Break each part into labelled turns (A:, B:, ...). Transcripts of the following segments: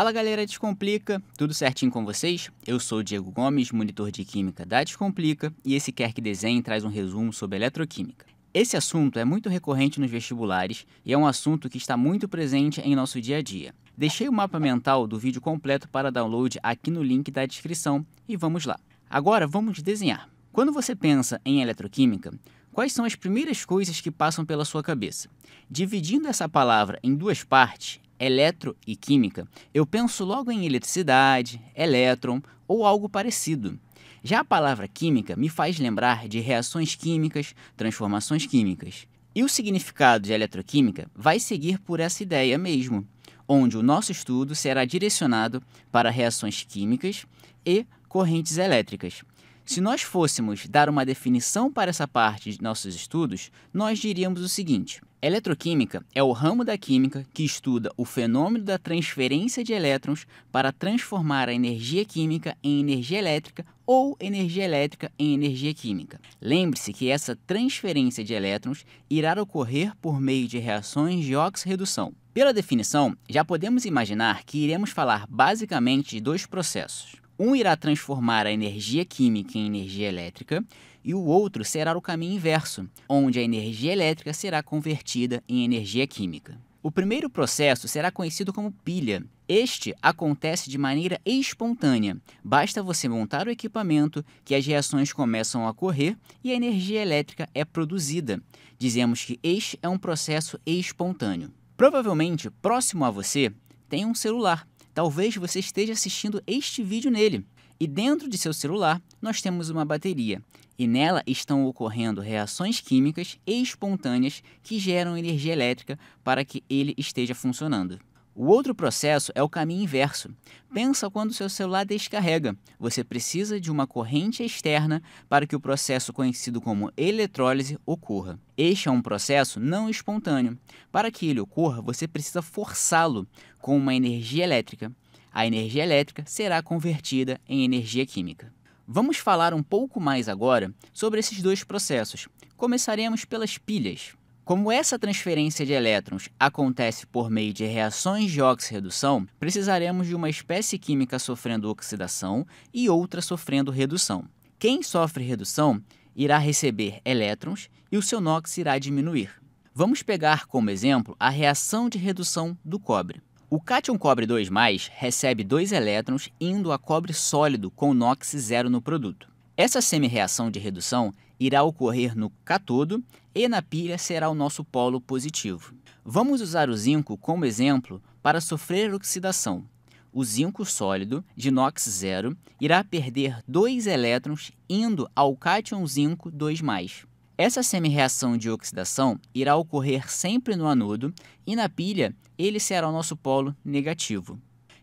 A: Fala galera Descomplica, tudo certinho com vocês? Eu sou Diego Gomes, monitor de Química da Descomplica, e esse Quer Que Desenhe traz um resumo sobre eletroquímica. Esse assunto é muito recorrente nos vestibulares e é um assunto que está muito presente em nosso dia a dia. Deixei o mapa mental do vídeo completo para download aqui no link da descrição e vamos lá. Agora vamos desenhar. Quando você pensa em eletroquímica, quais são as primeiras coisas que passam pela sua cabeça? Dividindo essa palavra em duas partes, eletro e química, eu penso logo em eletricidade, elétron ou algo parecido. Já a palavra química me faz lembrar de reações químicas, transformações químicas. E o significado de eletroquímica vai seguir por essa ideia mesmo, onde o nosso estudo será direcionado para reações químicas e correntes elétricas, se nós fôssemos dar uma definição para essa parte de nossos estudos, nós diríamos o seguinte: eletroquímica é o ramo da química que estuda o fenômeno da transferência de elétrons para transformar a energia química em energia elétrica ou energia elétrica em energia química. Lembre-se que essa transferência de elétrons irá ocorrer por meio de reações de oxirredução. Pela definição, já podemos imaginar que iremos falar basicamente de dois processos um irá transformar a energia química em energia elétrica e o outro será o caminho inverso, onde a energia elétrica será convertida em energia química. O primeiro processo será conhecido como pilha. Este acontece de maneira espontânea. Basta você montar o equipamento que as reações começam a ocorrer e a energia elétrica é produzida. Dizemos que este é um processo espontâneo. Provavelmente, próximo a você, tem um celular Talvez você esteja assistindo este vídeo nele. E dentro de seu celular, nós temos uma bateria, e nela estão ocorrendo reações químicas espontâneas que geram energia elétrica para que ele esteja funcionando. O outro processo é o caminho inverso. Pensa quando seu celular descarrega. Você precisa de uma corrente externa para que o processo conhecido como eletrólise ocorra. Este é um processo não espontâneo. Para que ele ocorra, você precisa forçá-lo com uma energia elétrica. A energia elétrica será convertida em energia química. Vamos falar um pouco mais agora sobre esses dois processos. Começaremos pelas pilhas. Como essa transferência de elétrons acontece por meio de reações de oxirredução, precisaremos de uma espécie química sofrendo oxidação e outra sofrendo redução. Quem sofre redução irá receber elétrons e o seu NOx irá diminuir. Vamos pegar como exemplo a reação de redução do cobre. O cátion cobre 2 recebe dois elétrons indo a cobre sólido com NOx zero no produto. Essa semireação de redução irá ocorrer no catodo e na pilha será o nosso polo positivo. Vamos usar o zinco como exemplo para sofrer oxidação. O zinco sólido de NOx 0 irá perder dois elétrons indo ao cátion zinco 2+. Essa semirreação de oxidação irá ocorrer sempre no anodo e na pilha ele será o nosso polo negativo.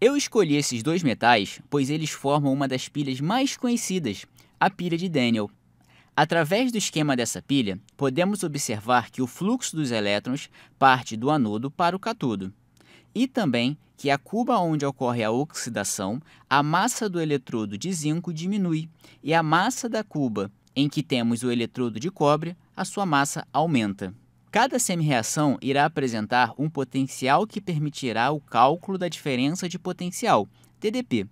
A: Eu escolhi esses dois metais pois eles formam uma das pilhas mais conhecidas, a pilha de Daniel. Através do esquema dessa pilha, podemos observar que o fluxo dos elétrons parte do anodo para o catodo. E também que a cuba onde ocorre a oxidação, a massa do eletrodo de zinco diminui e a massa da cuba em que temos o eletrodo de cobre, a sua massa aumenta. Cada semi-reação irá apresentar um potencial que permitirá o cálculo da diferença de potencial, TDP.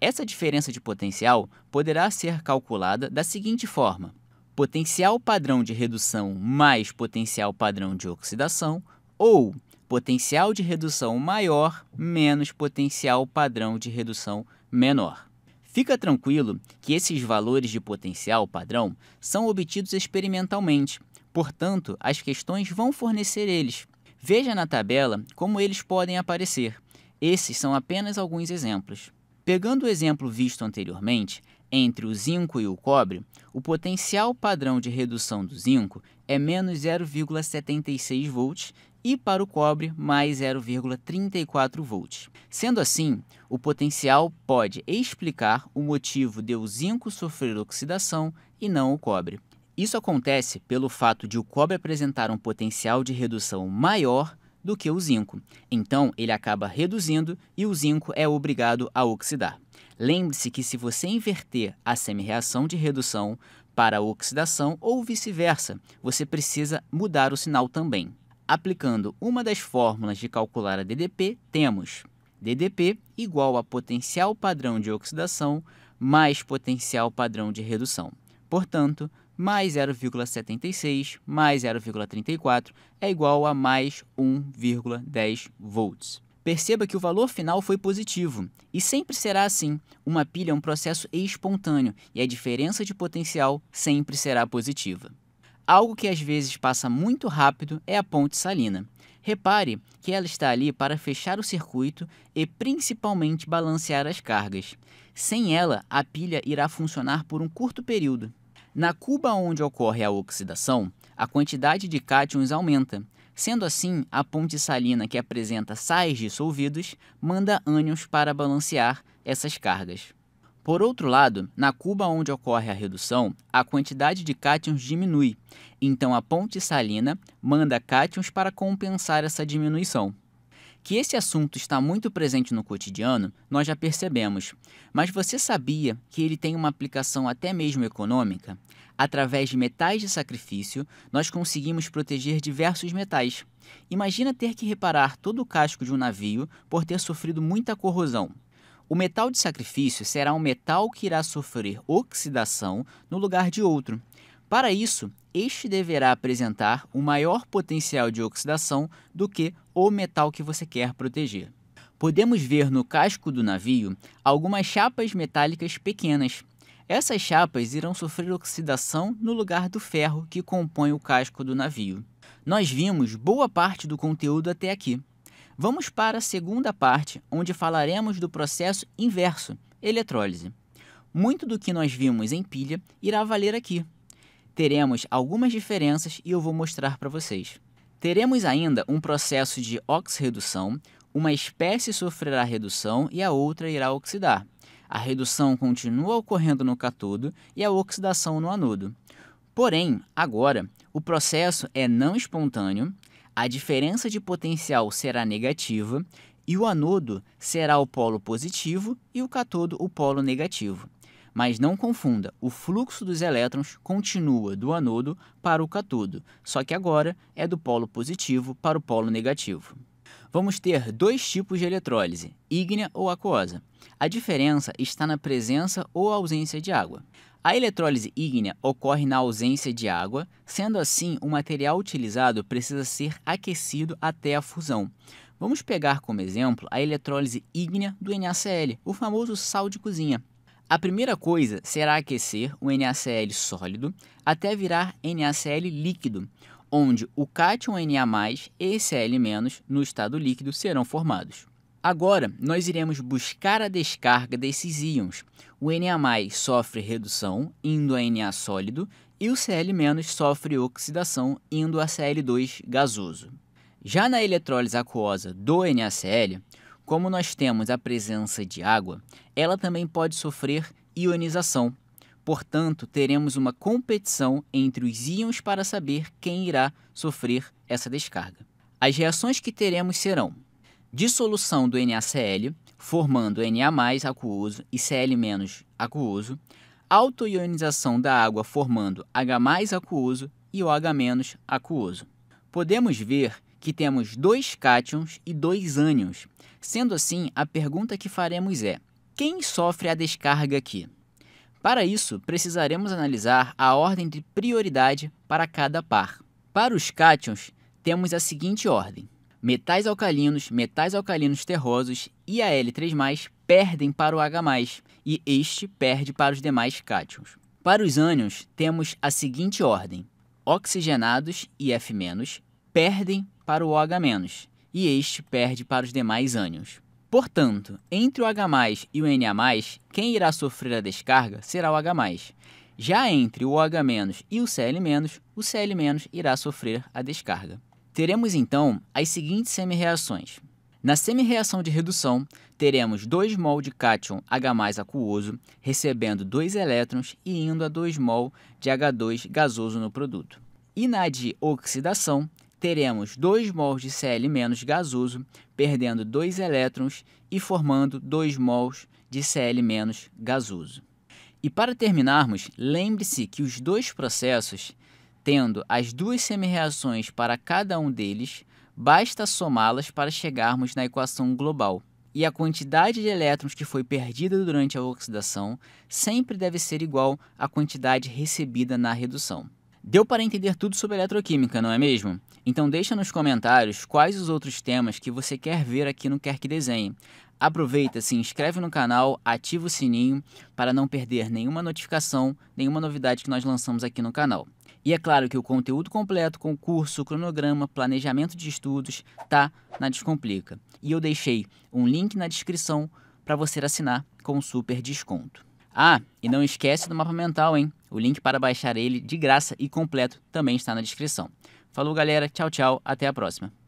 A: Essa diferença de potencial poderá ser calculada da seguinte forma: potencial padrão de redução mais potencial padrão de oxidação, ou potencial de redução maior menos potencial padrão de redução menor. Fica tranquilo que esses valores de potencial padrão são obtidos experimentalmente, portanto, as questões vão fornecer eles. Veja na tabela como eles podem aparecer. Esses são apenas alguns exemplos. Pegando o exemplo visto anteriormente, entre o zinco e o cobre, o potencial padrão de redução do zinco é menos 0,76 volts e para o cobre mais 0,34 volts. Sendo assim, o potencial pode explicar o motivo de o zinco sofrer oxidação e não o cobre. Isso acontece pelo fato de o cobre apresentar um potencial de redução maior do que o zinco. Então, ele acaba reduzindo e o zinco é obrigado a oxidar. Lembre-se que se você inverter a semi-reação de redução para a oxidação ou vice-versa, você precisa mudar o sinal também. Aplicando uma das fórmulas de calcular a DDP, temos DDP igual a potencial padrão de oxidação mais potencial padrão de redução. Portanto, mais 0,76 mais 0,34 é igual a mais 1,10 volts. Perceba que o valor final foi positivo, e sempre será assim. Uma pilha é um processo espontâneo e a diferença de potencial sempre será positiva. Algo que às vezes passa muito rápido é a ponte salina. Repare que ela está ali para fechar o circuito e principalmente balancear as cargas. Sem ela, a pilha irá funcionar por um curto período. Na cuba onde ocorre a oxidação, a quantidade de cátions aumenta, Sendo assim, a ponte salina que apresenta sais dissolvidos manda ânions para balancear essas cargas. Por outro lado, na cuba onde ocorre a redução, a quantidade de cátions diminui, então a ponte salina manda cátions para compensar essa diminuição. Que esse assunto está muito presente no cotidiano, nós já percebemos. Mas você sabia que ele tem uma aplicação até mesmo econômica? Através de metais de sacrifício, nós conseguimos proteger diversos metais. Imagina ter que reparar todo o casco de um navio por ter sofrido muita corrosão. O metal de sacrifício será um metal que irá sofrer oxidação no lugar de outro. Para isso, este deverá apresentar um maior potencial de oxidação do que o metal que você quer proteger. Podemos ver no casco do navio algumas chapas metálicas pequenas. Essas chapas irão sofrer oxidação no lugar do ferro que compõe o casco do navio. Nós vimos boa parte do conteúdo até aqui. Vamos para a segunda parte, onde falaremos do processo inverso, eletrólise. Muito do que nós vimos em pilha irá valer aqui, teremos algumas diferenças e eu vou mostrar para vocês. Teremos ainda um processo de oxirredução, uma espécie sofrerá redução e a outra irá oxidar. A redução continua ocorrendo no catodo e a oxidação no anodo. Porém, agora, o processo é não espontâneo, a diferença de potencial será negativa e o anodo será o polo positivo e o catodo o polo negativo. Mas não confunda, o fluxo dos elétrons continua do anodo para o catodo, só que agora é do polo positivo para o polo negativo. Vamos ter dois tipos de eletrólise, ígnea ou aquosa. A diferença está na presença ou ausência de água. A eletrólise ígnea ocorre na ausência de água, sendo assim, o material utilizado precisa ser aquecido até a fusão. Vamos pegar como exemplo a eletrólise ígnea do NaCl, o famoso sal de cozinha. A primeira coisa será aquecer o NaCl sólido até virar NaCl líquido, onde o cátion Na+ e Cl- no estado líquido serão formados. Agora, nós iremos buscar a descarga desses íons. O Na+ sofre redução, indo a Na sólido, e o Cl- sofre oxidação, indo a Cl2 gasoso. Já na eletrólise aquosa do NaCl, como nós temos a presença de água, ela também pode sofrer ionização. Portanto, teremos uma competição entre os íons para saber quem irá sofrer essa descarga. As reações que teremos serão dissolução do NaCl, formando Na aquoso e Cl aquoso, autoionização da água formando H aquoso e OH aquoso. Podemos ver que temos dois cátions e dois ânions. Sendo assim, a pergunta que faremos é: quem sofre a descarga aqui? Para isso, precisaremos analisar a ordem de prioridade para cada par. Para os cátions, temos a seguinte ordem: metais alcalinos, metais alcalinos terrosos e a L3+, perdem para o H+, e este perde para os demais cátions. Para os ânions, temos a seguinte ordem: oxigenados e F- perdem para o OH- e este perde para os demais ânions. Portanto, entre o H+, e o Na+, quem irá sofrer a descarga será o H+. Já entre o OH- e o Cl-, o Cl- irá sofrer a descarga. Teremos então as seguintes semirreações. Na semirreação de redução, teremos 2 mol de cátion H aquoso recebendo 2 elétrons e indo a 2 mol de H2 gasoso no produto. E na de oxidação, teremos dois mols de Cl- gasoso, perdendo dois elétrons e formando dois mols de Cl- gasoso. E para terminarmos, lembre-se que os dois processos, tendo as duas semireações para cada um deles, basta somá-las para chegarmos na equação global. E a quantidade de elétrons que foi perdida durante a oxidação sempre deve ser igual à quantidade recebida na redução. Deu para entender tudo sobre eletroquímica, não é mesmo? Então deixa nos comentários quais os outros temas que você quer ver aqui no Quer Que Desenhe. Aproveita, se inscreve no canal, ativa o sininho para não perder nenhuma notificação, nenhuma novidade que nós lançamos aqui no canal. E é claro que o conteúdo completo, concurso, cronograma, planejamento de estudos, tá na Descomplica. E eu deixei um link na descrição para você assinar com super desconto. Ah, e não esquece do mapa mental, hein? O link para baixar ele de graça e completo também está na descrição. Falou, galera. Tchau, tchau. Até a próxima.